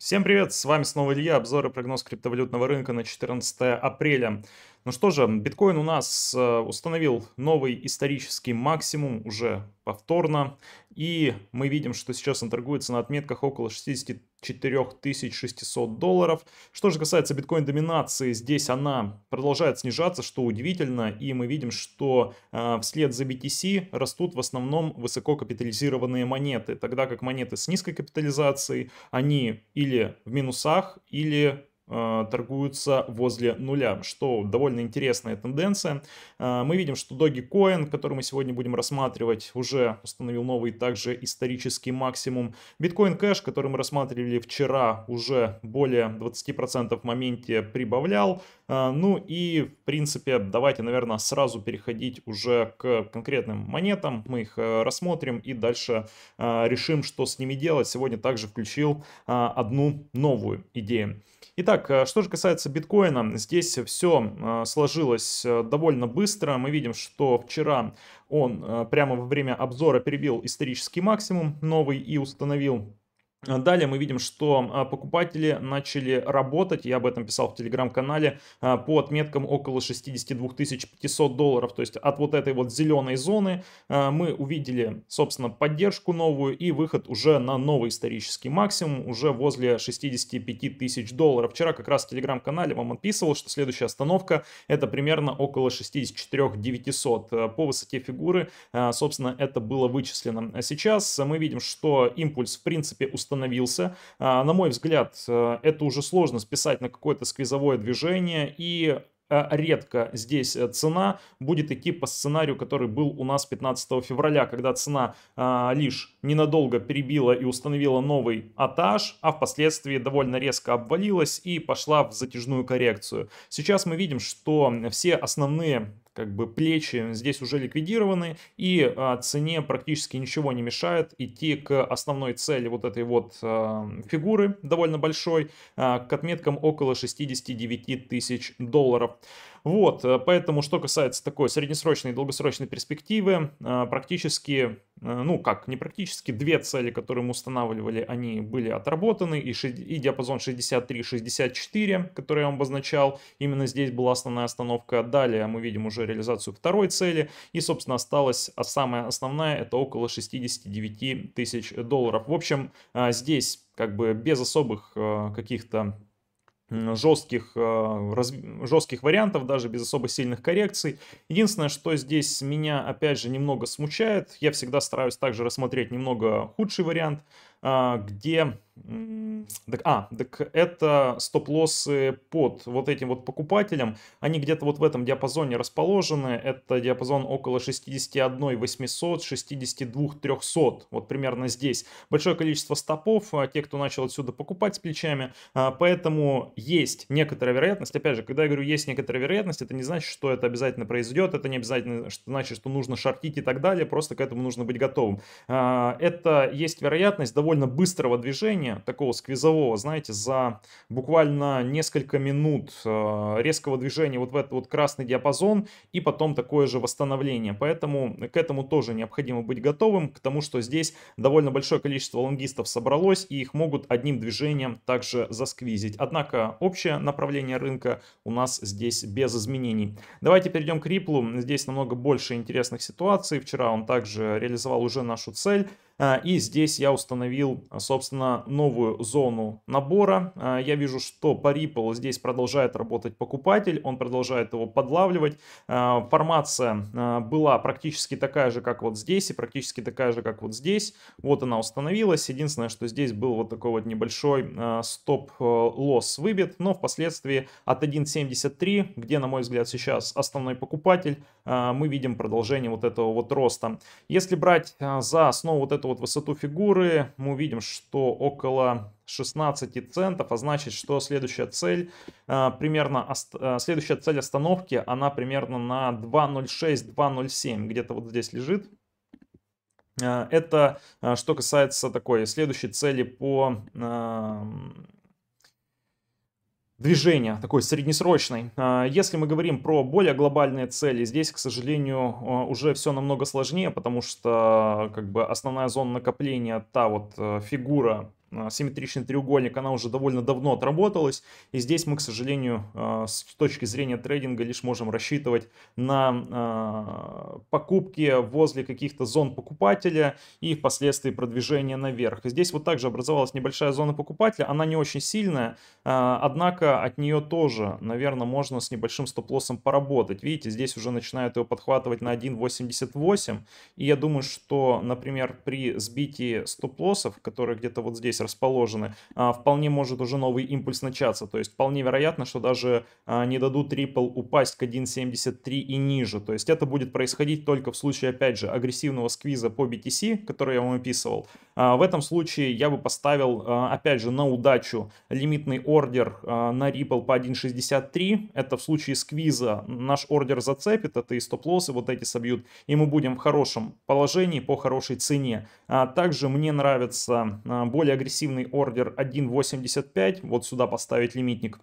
Всем привет, с вами снова Илья, обзор и прогноз криптовалютного рынка на 14 апреля. Ну что же, биткоин у нас э, установил новый исторический максимум уже повторно, и мы видим, что сейчас он торгуется на отметках около 60 4600 долларов. Что же касается биткоин-доминации, здесь она продолжает снижаться, что удивительно, и мы видим, что э, вслед за BTC растут в основном высококапитализированные монеты, тогда как монеты с низкой капитализацией, они или в минусах, или Э, торгуются возле нуля, что довольно интересная тенденция. Э, мы видим, что Dogecoin, который мы сегодня будем рассматривать, уже установил новый также исторический максимум. Bitcoin Cash, который мы рассматривали вчера, уже более 20% в моменте прибавлял. Э, ну и, в принципе, давайте, наверное, сразу переходить уже к конкретным монетам. Мы их рассмотрим и дальше решим, что с ними делать. Сегодня также включил одну новую идею. Итак, Итак, э, что же касается биткоина, здесь все э, сложилось э, довольно быстро. Мы видим, что вчера он прямо во время обзора перебил исторический максимум новый и установил а далее мы видим, что а, покупатели начали работать, я об этом писал в телеграм-канале, а, по отметкам около 62 500 долларов. То есть от вот этой вот зеленой зоны мы увидели, собственно, поддержку новую и выход уже на новый исторический максимум, уже возле 65 тысяч долларов. Вчера как раз в телеграм-канале вам отписывал, что следующая остановка это примерно около 64 900. По высоте фигуры, собственно, это было вычислено. Сейчас мы видим, что импульс в принципе установлен становился. А, на мой взгляд, э, это уже сложно списать на какое-то сквизовое движение, и э, редко здесь э, цена будет идти по сценарию, который был у нас 15 февраля, когда цена а, лишь ненадолго перебила и установила новый атаж, а впоследствии довольно резко обвалилась и пошла в затяжную коррекцию. Сейчас мы видим, что все основные как бы плечи здесь уже ликвидированы, и а, цене практически ничего не мешает идти к основной цели вот этой вот а, фигуры довольно большой, а, к отметкам около 69 тысяч долларов. Вот, э, поэтому, что касается такой среднесрочной и долгосрочной перспективы, э, практически, э, ну как, не практически, две цели, которые мы устанавливали, они были отработаны, и, и диапазон 63-64, который я вам обозначал, именно здесь была основная остановка. Далее мы видим уже реализацию второй цели, и, собственно, осталась а самая основная, это около 69 тысяч долларов. В общем, здесь как бы без особых каких-то жестких, а, раз, жестких вариантов, даже без особо сильных коррекций. Единственное, что здесь меня, опять же, немного смущает, я всегда стараюсь также рассмотреть немного худший вариант – а, где... Так, а, так это стоп-лоссы под вот этим вот покупателем. Они где-то вот в этом диапазоне расположены. Это диапазон около 61 800, 62 300. Вот примерно здесь. Большое количество стопов. А, те, кто начал отсюда покупать с плечами. А, поэтому есть некоторая вероятность. Опять же, когда я говорю есть некоторая вероятность, это не значит, что это обязательно произойдет. Это не обязательно что значит, что нужно шортить и так далее. Просто к этому нужно быть готовым. Это есть вероятность довольно довольно быстрого движения, такого сквизового, знаете, за буквально несколько минут э, резкого движения вот в этот вот красный диапазон и потом такое же восстановление. Поэтому к этому тоже необходимо быть готовым, к тому, что здесь довольно большое количество лонгистов собралось и их могут одним движением также засквизить. Однако общее направление рынка у нас здесь без изменений. Давайте перейдем к Ripple. Здесь намного больше интересных ситуаций. Вчера он также реализовал уже нашу цель. А, и здесь я установил, а, собственно, новую зону набора. А, я вижу, что по Ripple здесь продолжает работать покупатель, он продолжает его подлавливать. Формация была практически такая же, как вот здесь, и практически такая же, как вот здесь. Вот она установилась. Единственное, что здесь был вот такой вот небольшой стоп-лосс выбит, но впоследствии от 1.73, где, на мой взгляд, сейчас основной покупатель, мы видим продолжение вот этого вот роста. Если брать за основу вот эту вот высоту фигуры мы увидим, что около 16 центов, а значит, что следующая цель э, примерно, э, следующая цель остановки, она примерно на 2.06-2.07, где-то вот здесь лежит. Э, это что касается такой следующей цели по движения, такой среднесрочной. А, если мы говорим про более глобальные цели, здесь, к сожалению, а, уже все намного сложнее, потому что как бы основная зона накопления, та вот э, фигура, а, симметричный треугольник, она уже довольно давно отработалась. И здесь мы, к сожалению, а, с точки зрения трейдинга лишь можем рассчитывать на а, покупки возле каких-то зон покупателя и впоследствии продвижение наверх. И здесь вот также образовалась небольшая зона покупателя, она не очень сильная, однако от нее тоже, наверное, можно с небольшим стоп-лоссом поработать. Видите, здесь уже начинают ее подхватывать на 1.88. И я думаю, что, например, при сбитии стоп-лоссов, которые где-то вот здесь здесь расположены, а, вполне может уже новый импульс начаться. То есть вполне вероятно, что даже а, не дадут Ripple упасть к 1.73 и ниже. То есть это будет происходить только в случае, опять же, агрессивного сквиза по BTC, который я вам описывал. А, в этом случае я бы поставил, опять же, на удачу лимитный ордер на Ripple по 1.63. Это в случае сквиза наш ордер зацепит, это и стоп-лоссы вот эти собьют, и мы будем в хорошем положении по хорошей цене. Также мне нравится более агрессивный агрессивный ордер 1.85, вот сюда поставить лимитник.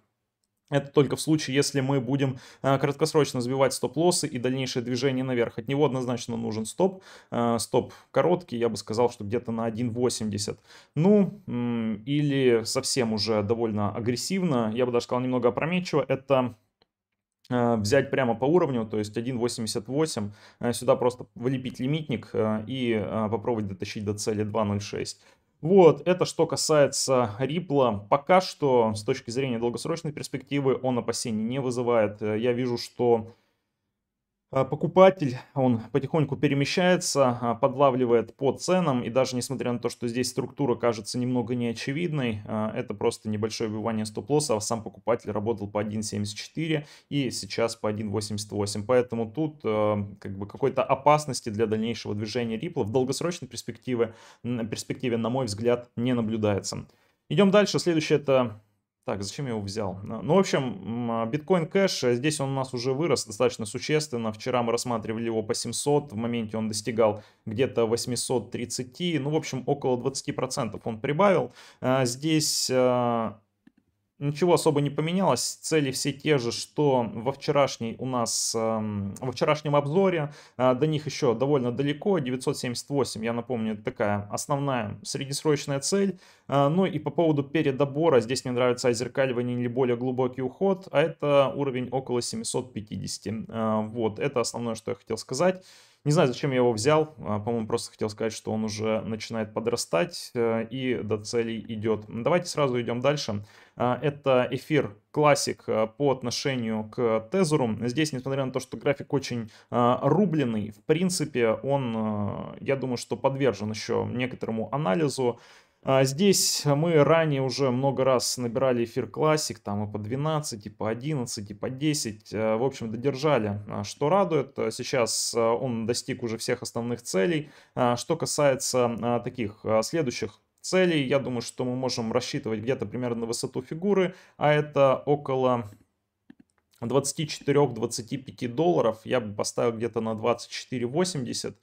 Это только в случае, если мы будем э, краткосрочно сбивать стоп-лоссы и дальнейшее движение наверх. От него однозначно нужен стоп. Э, стоп короткий, я бы сказал, что где-то на 1.80. Ну, или совсем уже довольно агрессивно, я бы даже сказал немного опрометчиво, это э, взять прямо по уровню, то есть 1.88, сюда просто влепить лимитник и попробовать дотащить до цели 2.06. Вот, это что касается Ripple. Пока что, с точки зрения долгосрочной перспективы, он опасений не вызывает. Я вижу, что а, покупатель, он потихоньку перемещается, а, подлавливает по ценам, и даже несмотря на то, что здесь структура кажется немного неочевидной, а, это просто небольшое вбивание стоп-лосса, сам покупатель работал по 1.74 и сейчас по 1.88, поэтому тут как бы какой-то опасности для дальнейшего движения Ripple в долгосрочной перспективе, перспективе, на мой взгляд, не наблюдается. Идем дальше, следующее это так, зачем я его взял? Э, ну, в общем, а, биткоин кэш, э, здесь он у нас уже вырос достаточно существенно. Вчера мы рассматривали его по 700, в моменте он достигал где-то 830, ну, в общем, около 20% он прибавил. Э, здесь Ничего особо не поменялось, цели все те же, что во вчерашней у нас, эм, во вчерашнем обзоре, э, до них еще довольно далеко, 978, я напомню, это такая основная среднесрочная цель. Э, ну и по поводу передобора, здесь мне нравится озеркаливание или более глубокий уход, а это уровень около 750. Э, вот, это основное, что я хотел сказать. Не знаю, зачем я его взял. А, по-моему, просто хотел сказать, что он уже начинает подрастать э, и до целей идет. Давайте сразу идем дальше. А, это эфир классик э, по отношению к тезеру. Здесь, несмотря на то, что график очень э, рубленый, в принципе, он, я думаю, что подвержен еще некоторому анализу. А здесь мы ранее уже много раз набирали эфир классик, там и по 12, и по 11, и по 10. Э, в общем, додержали, э, что радует. Э, сейчас он достиг уже всех основных целей. Что касается таких следующих целей, я думаю, что мы можем рассчитывать где-то примерно на высоту фигуры, а это около 24-25 долларов. Я бы поставил где-то на 24,80.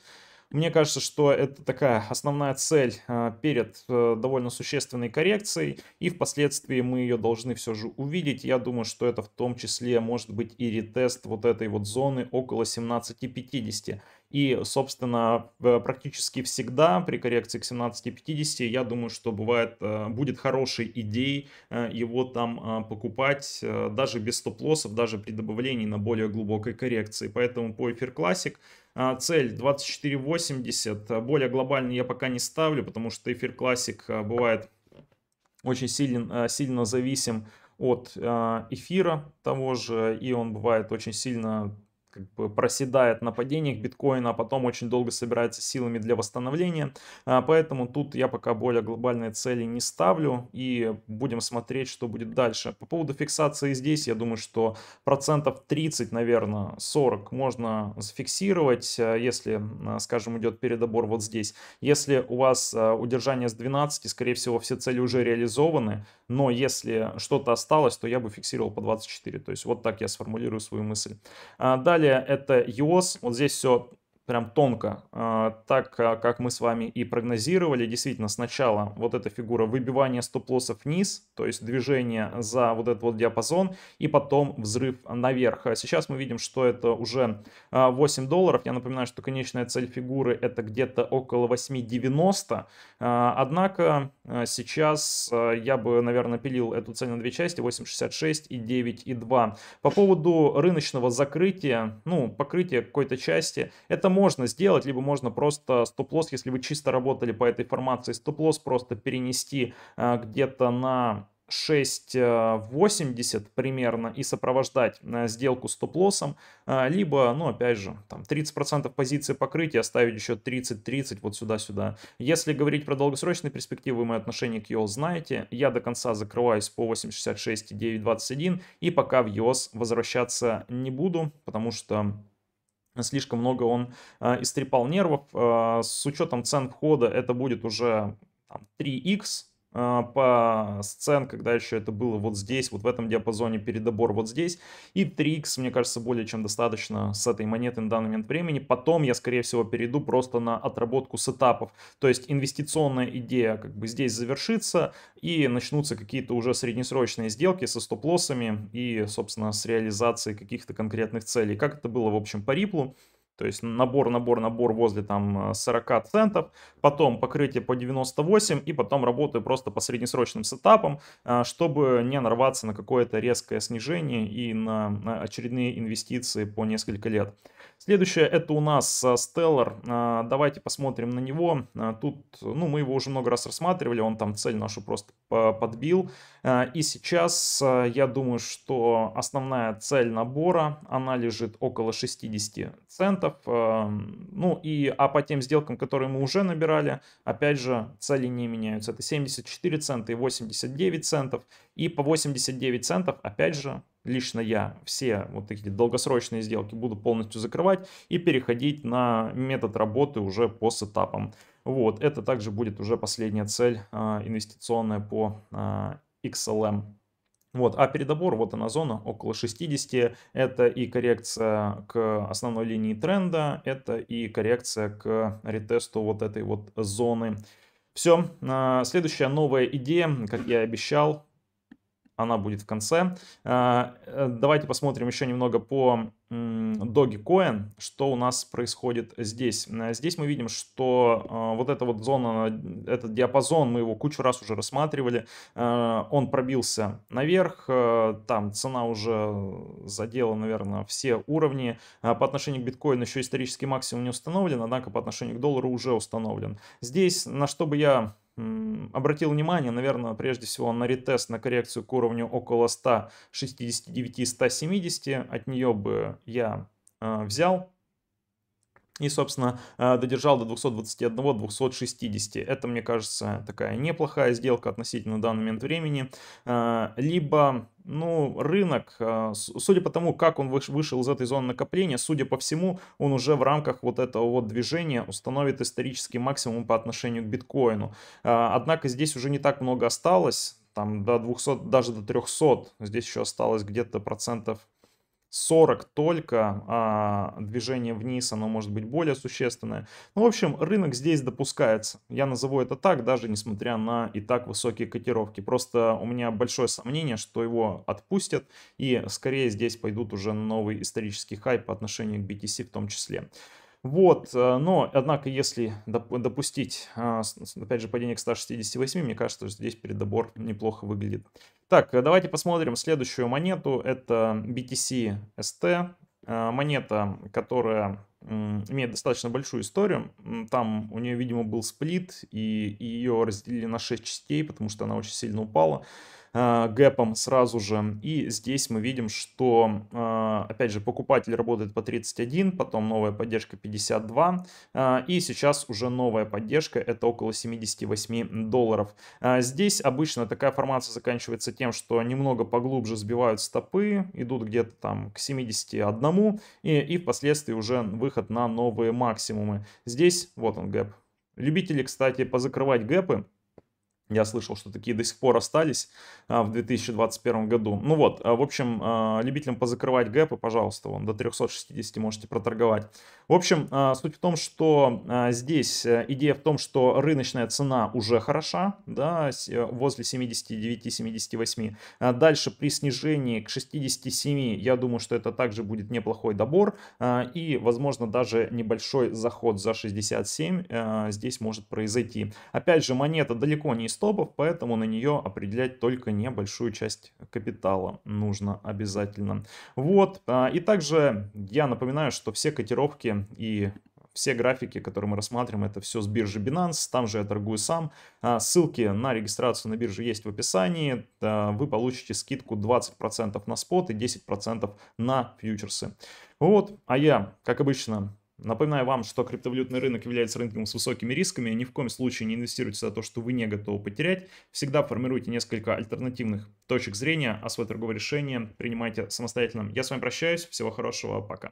Мне кажется, что это такая основная цель а, перед э, довольно существенной коррекцией, и впоследствии мы ее должны все же увидеть. Я думаю, что это в том числе может быть и ретест вот этой вот зоны около 17.50. И, собственно, э, практически всегда при коррекции к 17.50, я думаю, что бывает, э, будет хорошей идеей его там а, покупать даже без стоп-лоссов, даже при добавлении на более глубокой коррекции. Поэтому по эфир классик а, цель 24.80. А, более глобальный я пока не ставлю, потому что эфир классик а, бывает очень сильно, сильно зависим от эфира того же, и он бывает очень сильно как бы проседает на падениях биткоина, а потом очень долго собирается силами для восстановления. А, поэтому тут я пока более глобальные цели не ставлю и будем смотреть, что будет дальше. По поводу фиксации здесь, я думаю, что процентов 30, наверное, 40 можно зафиксировать, а, если, а, скажем, идет передобор вот здесь. Если у вас удержание с 12, скорее всего, все цели уже реализованы, но если что-то осталось, то я бы фиксировал по 24. То есть вот так я сформулирую свою мысль. А, далее это EOS. Вот здесь все прям тонко, а, так а, как мы с вами и прогнозировали. Действительно, сначала вот эта фигура выбивания стоп-лоссов вниз, то есть движение за вот этот вот диапазон, и потом взрыв наверх. А сейчас мы видим, что это уже 8 долларов. Я напоминаю, что конечная цель фигуры это где-то около 8,90. Однако сейчас я бы, наверное, пилил эту цель на две части, 8,66 и 9,2. По поводу рыночного закрытия, ну, покрытия какой-то части, это можно сделать, либо можно просто стоп-лосс, если вы чисто работали по этой формации, стоп-лосс просто перенести э, где-то на 6.80 примерно и сопровождать э, сделку стоп-лоссом, э, либо, ну, опять же, там 30% позиции покрытия, оставить еще 30-30 вот сюда-сюда. Если говорить про долгосрочные перспективы, вы мое отношение к EOS знаете, я до конца закрываюсь по 8.66 и 9.21 и пока в EOS возвращаться не буду, потому что слишком много он э, истрепал нервов. Э, с учетом цен входа это будет уже там, 3x, а, по сцен, когда еще это было вот здесь, вот в этом диапазоне передобор вот здесь. И 3x, мне кажется, более чем достаточно с этой монеты на данный момент времени. Потом я, скорее всего, перейду просто на отработку сетапов. То есть инвестиционная идея как бы здесь завершится и начнутся какие-то уже среднесрочные сделки со стоп-лоссами и, собственно, с реализацией каких-то конкретных целей. Как это было, в общем, по Ripple. То есть набор, набор, набор возле там 40 э, центов, потом покрытие по 98 и потом работаю просто по среднесрочным сетапам, э, чтобы не нарваться на какое-то резкое снижение и на очередные инвестиции по несколько лет. Следующее это у нас а, Stellar. А, давайте посмотрим на него. А, тут, ну, мы его уже много раз рассматривали, он там цель нашу просто подбил. И сейчас я думаю, что основная цель набора, она лежит около 60 центов. Ну и, а по тем сделкам, которые мы уже набирали, опять же, цели не меняются. Это 74 цента и 89 центов. И по 89 центов, опять же, лично я все вот эти долгосрочные сделки буду полностью закрывать и переходить на метод работы уже по сетапам. Вот, это также будет уже последняя цель а, инвестиционная по а, XLM. Эм. Вот, а передобор, вот она зона, около 60, это и коррекция к основной линии тренда, это и коррекция к ретесту вот этой вот зоны. Все, а, следующая новая идея, как я и обещал, она будет в конце. А, э, давайте посмотрим еще немного по Dogecoin, что у нас происходит здесь. А, здесь мы видим, что а, вот эта вот зона, этот диапазон, мы его кучу раз уже рассматривали, он пробился наверх, там цена уже задела, наверное, все уровни. По отношению к биткоину еще исторический максимум не установлен, однако по отношению к доллару уже установлен. Здесь, на что бы я обратил внимание, наверное, прежде всего на ретест, на коррекцию к уровню около 169-170. От нее бы я э, взял. И, собственно, э, додержал до 221-260. Это, мне кажется, такая неплохая сделка относительно данный момент времени. Э, либо, ну, рынок, э, судя по тому, как он вышел из этой зоны накопления, судя по всему, он уже в рамках вот этого вот движения установит исторический максимум по отношению к биткоину. Однако здесь уже не так много осталось там до 200, даже до 300, здесь еще осталось где-то процентов 40 только, а движение вниз, оно может быть более существенное. Ну, в общем, рынок здесь допускается. Я назову это так, даже несмотря на и так высокие котировки. Просто у меня большое сомнение, что его отпустят, и скорее здесь пойдут уже новый исторический хай по отношению к BTC в том числе. Вот, э, но, однако, если допустить, а, опять же, падение к 168, мне кажется, что здесь передобор неплохо выглядит. Так, э, давайте посмотрим следующую монету. Это BTC ST, э, монета, которая имеет достаточно большую историю. Там у нее, видимо, был сплит, и ее разделили на 6 частей, потому что она очень сильно упала. А, гэпом сразу же. И здесь мы видим, что, а, опять же, покупатель работает по 31, потом новая поддержка 52, а, и сейчас уже новая поддержка, это около 78 долларов. Здесь обычно такая формация заканчивается тем, что немного поглубже сбивают стопы, идут где-то там к 71, и, и впоследствии уже выход на новые максимумы. Здесь, вот он гэп. Любители, кстати, позакрывать гэпы, я слышал, что такие до сих пор остались а, в 2021 году. Ну вот, а, в общем, а, любителям позакрывать гэпы, пожалуйста, вон до 360 можете проторговать. В общем, а, суть в том, что а, здесь э, идея в том, что рыночная цена уже хороша, да, э, возле 79-78. А дальше при снижении к 67, я думаю, что это также будет неплохой добор и, возможно, даже небольшой заход за 67 здесь может произойти. Опять же, монета далеко не стопов, поэтому на нее определять только небольшую часть капитала нужно обязательно. Вот, а, и также я напоминаю, что все котировки и все графики, которые мы рассматриваем, это все с биржи Binance, там же я торгую сам. А, ссылки на регистрацию на бирже есть в описании. Вы получите скидку 20% на спот и 10% на фьючерсы. Вот, а я, как обычно, Напоминаю вам, что криптовалютный рынок является рынком с высокими рисками. Ни в коем случае не инвестируйте за то, что вы не готовы потерять. Всегда формируйте несколько альтернативных точек зрения, а свое торговое решение принимайте самостоятельно. Я с вами прощаюсь. Всего хорошего. Пока.